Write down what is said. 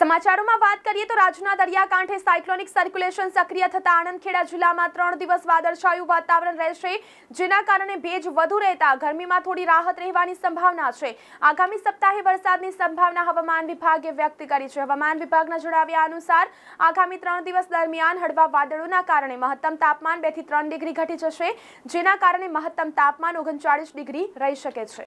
સમાચારોમાં વાત કરીએ તો રાજ્યના દરિયાકાંઠે સાયક્લોનિક સર્ક્યુલેશન સક્રિય થતા આણંદખેડા જિલ્લામાં ત્રણ દિવસ વાદળછાયું વાતાવરણ રહેશે જેના કારણે ભેજ વધુ રહેતા ગરમીમાં થોડી રાહત રહેવાની સંભાવના છે આગામી સપ્તાહે વરસાદની સંભાવના હવામાન વિભાગે વ્યક્ત કરી છે હવામાન વિભાગના જણાવ્યા અનુસાર આગામી ત્રણ દિવસ દરમિયાન હળવા વાદળોના કારણે મહત્તમ તાપમાન બેથી ત્રણ ડિગ્રી ઘટી જશે જેના કારણે મહત્તમ તાપમાન ઓગણચાળીસ ડિગ્રી રહી શકે છે